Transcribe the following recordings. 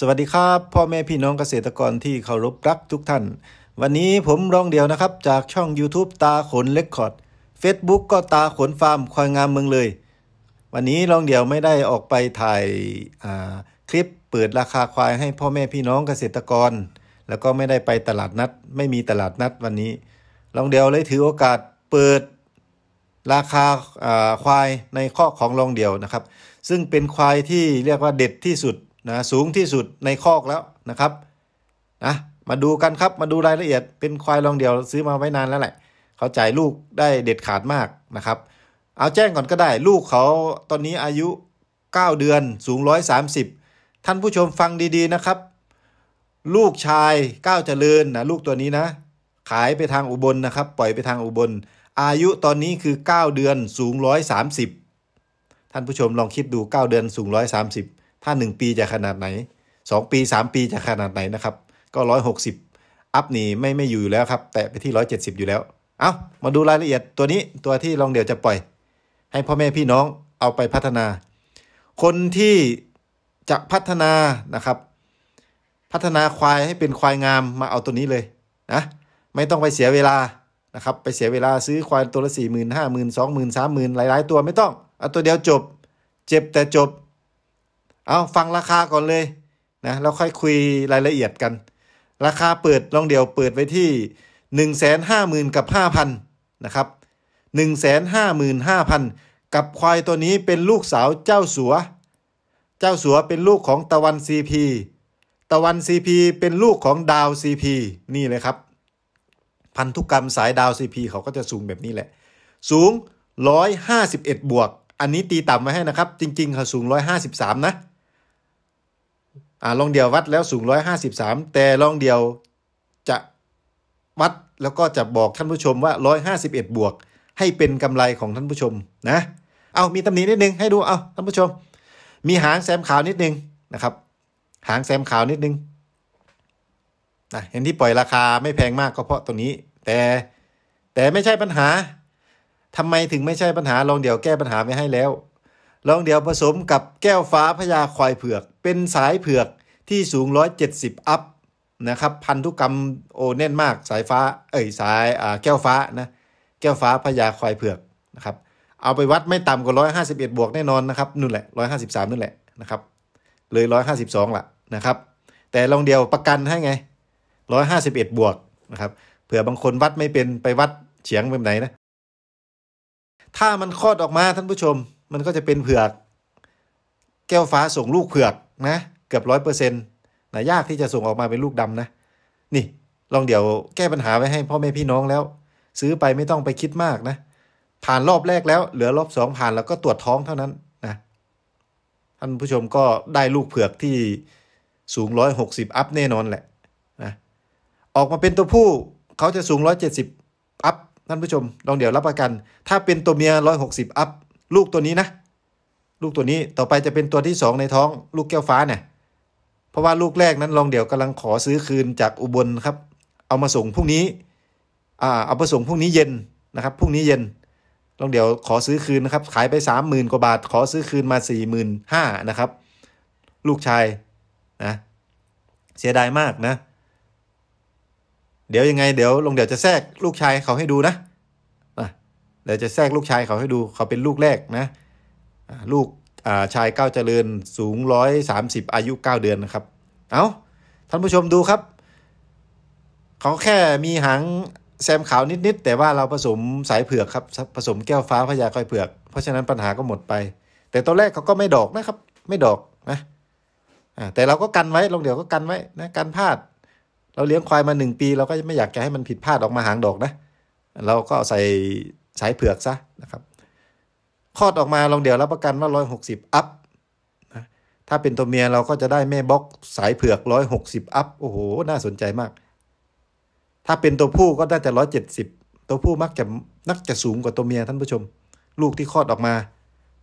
สวัสดีครับพ่อแม่พี่น้องเกษตรกรที่เคารพรักทุกท่าน วันนี้ผมรองเดียวนะครับ จากช่อง YouTube ตาขนเล็กคอร์ดเ a c e b o o k ก็ตาขนฟาร์มควายงามเมืองเลย วันนี้รองเดียวไม่ได้ออกไปถ่ายคลิปเปิดราคาควายให้พ่อแม่พี่น้องเกษตรกร แล้วก็ไม่ได้ไปตลาดนัด ไม่มีตลาดนัดวันนี้รองเดียวเลยถือโอกาสเปิดราคาควายในข้อของรองเดียวนะครับซึ่งเป็นควายที่เรียกว่าเด็ดที่สุดนะสูงที่สุดในคอกแล้วนะครับนะมาดูกันครับมาดูรายละเอียด เป็นควายรองเดียว ซื้อมาไว้นานแล้วแหละ เขาจ่ายลูกได้เด็ดขาดมากนะครับ เอาแจ้งก่อนก็ได้ลูกเขาตอนนี้อายุ 9 เดือนสูง130 ท่านผู้ชมฟังดี ๆนะครับ ลูกชายก้าเจริญนะลูกตัวนี้นะ ขายไปทางอุบลนะครับ ปล่อยไปทางอุบล อายุตอนนี้คือ 9 เดือนสูง130 ท่านผู้ชมลองคิดดู 9 เดือนสูง130ถ้า 1 ปีจะขนาดไหน 2 ปี 3 ปีจะขนาดไหนนะครับก็ 160 อัพนี่ไม่ไม่อยู่อยู่แล้วครับแตะไปที่ 170 อยู่แล้วเอามาดูรายละเอียดตัวนี้ตัวที่ลองเดี๋ยวจะปล่อย ให้พ่อแม่พี่น้องเอาไปพัฒนา คนที่จะพัฒนานะครับ พัฒนาควายให้เป็นควายงามมาเอาตัวนี้เลยนะไม่ต้องไปเสียเวลานะครับไปเสียเวลาซื้อควายตัวละสี่หมื่นห้าหมื่นสองหมื่นสามหมื่นหลายๆ ตัวไม่ต้องเอาตัวเดียวจบเจ็บแต่จบเอาฟังราคาก่อนเลยนะแล้วค่อยคุยรายละเอียดกัน ราคาเปิด ลองเดี่ยวเปิดไว้ที่ 1 5 0 0 0 0กับ5,000นะครับ1 5 5 5 0 0 กับควายตัวนี้เป็นลูกสาวเจ้าสัวเจ้าสัวเป็นลูกของตะวันซีพีตะวันซีพีเป็นลูกของดาวซีพีนี่เลยครับพันธุกกรรมสายดาวซีพีเขาก็จะสูงแบบนี้แหละ สูง 151 บวก อันนี้ตีต่ำมาให้นะครับ จริงๆเขาสูง 153นะอ่าลองเดียววัดแล้วสูงร้้อยหาสิบสามแต่ลองเดียวจะวัดแล้วก็จะบอกท่านผู้ชมว่าร้้อยหาสิบเอ็ดบวก ให้เป็นกำไรของท่านผู้ชมนะ เอามีตำหนินิดนึงให้ดูเอาท่านผู้ชม มีหางแซมขาวนิดนึงนะครับ หางแซมขาวนิดนึงนะเห็นที่ปล่อยราคาไม่แพงมากก็เพราะตัวนี้ แต่แต่ไม่ใช่ปัญหา ทำไมถึงไม่ใช่ปัญหาลองเดียวแก้ปัญหาไปให้แล้วลองเดี๋ยวผสมกับแก้วฟ้าพญาควายเผือก เป็นสายเผือกที่สูง 170 อัพนะครับพันธุกรรมโอแน่นมากสายฟ้าเอ้ยสายแก้วฟ้านะแก้วฟ้าพญาควายเผือกนะครับเอาไปวัดไม่ต่ำกว่า 151 บวกแน่นอนนะครับนู่นแหละ 153 นู่นแหละนะครับเลย 152ละนะครับแต่ลองเดียวประกันให้ไง 151 บวกนะครับเผื่อบางคนวัดไม่เป็นไปวัดเฉียงแบบไหนนะถ้ามันคลอดออกมาท่านผู้ชมมันก็จะเป็นเผือกแก้วฟ้าส่งลูกเผือกนะเกือบร้อยเปอร์เซ็นต์นะยากที่จะส่งออกมาเป็นลูกดำนะ นี่ลองเดี๋ยวแก้ปัญหาไว้ให้พ่อแม่พี่น้องแล้ว ซื้อไปไม่ต้องไปคิดมากนะ ผ่านรอบแรกแล้วเหลือรอบสองผ่านแล้วก็ตรวจท้องเท่านั้นนะท่านผู้ชมก็ได้ลูกเผือกที่สูงร้อยหกสิบอัพแน่นอนแหละนะออกมาเป็นตัวผู้เขาจะสูงร้อยเจ็ดสิบอัพท่านผู้ชมลองเดี๋ยวรับประกัน ถ้าเป็นตัวเมียร้อยหกสิบอัพลูกตัวนี้นะ ลูกตัวนี้ต่อไปจะเป็นตัวที่สองในท้อง ลูกแก้วฟ้าเนี่ยเพราะว่าลูกแรกนั้นลองเดี๋ยวกำลังขอซื้อคืนจากอุบลครับ เอามาส่งพรุ่งนี้อ่าเอามาส่งพรุ่งนี้เย็นนะครับพรุ่งนี้เย็นลองเดี๋ยวขอซื้อคืนนะครับขายไป 30,000กว่าบาทขอซื้อคืนมา4ห0 0 0 นะครับ ลูกชายนะเสียดายมากนะ เดี๋ยวยังไงเดี๋ยวลงเดี๋ยวจะแทรกลูกชายเขาให้ดูนะเดี๋ยวจะแทรกลูกชายเขาให้ดูเขาเป็นลูกแรกนะ ลูกชายก้าเจริญ สูงร้อยสาสิบอายุเก้าเดือนนะครับ เอา้า ท่านผู้ชมดูครับเขาแค่มีหางแซมขาวนิดๆแต่ว่าเราผสมสายเผือกครับ ผสมแก้วฟ้าพญาก้อยเผือก เพราะฉะนั้นปัญหาก็หมดไป แต่ตอนแรกเขาก็ไม่ดอกนะครับ ไม่ดอกนะ แต่เราก็กันไว้ ลงเดี๋ยวก็กันไว้นะ กันพลาด เราเลี้ยงควายมาหนึ่งปี เราก็ไม่อยากจะให้มันผิดพลาดออกมาหางดอกนะ เราก็ใส่สายเผือกซะ นะครับ คลอดออกมาลองเดี๋ยวรับประกันว่า160อัพนะ ถ้าเป็นตัวเมียเราก็จะได้แม่บล็อกสายเผือก160อัพโอ้โห น่าสนใจมาก ถ้าเป็นตัวผู้ ก็น่าจะ170 ตัวผู้มักจะนักจะสูงกว่าตัวเมียท่านผู้ชม ลูกที่คลอดออกมา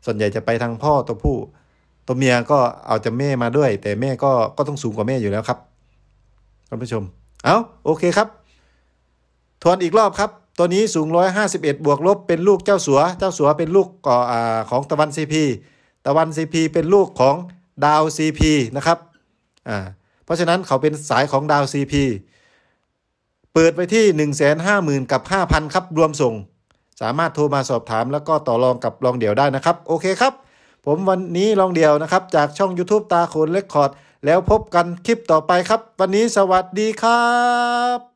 ส่วนใหญ่จะไปทางพ่อตัวผู้ ตัวเมียก็เอาจะแม่มาด้วย แต่แม่ก็ก็ต้องสูงกว่าแม่อยู่แล้วครับท่านผู้ชมเอา้าโอเคครับทวนอีกรอบครับตัวนี้สูง151 บวกลบ เป็นลูกเจ้าสัว เจ้าสัวเป็นลูกก่ออของตะวัน CP ตะวัน CP เป็นลูกของดาว CP นะครับอ่าเพราะฉะนั้นเขาเป็นสายของดาว CP เปิดไปที่ 1 5 0 0 0 0 กับ 5,000 ครับรวมส่ง สามารถโทรมาสอบถามแล้วก็ต่อรองกับรองเดี่ยวได้นะครับ โอเคครับ ผมวันนี้รองเดี่ยวนะครับ จากช่อง YouTube ตาโคนเลคคอร์ด แล้วพบกันคลิปต่อไปครับ วันนี้สวัสดีครับ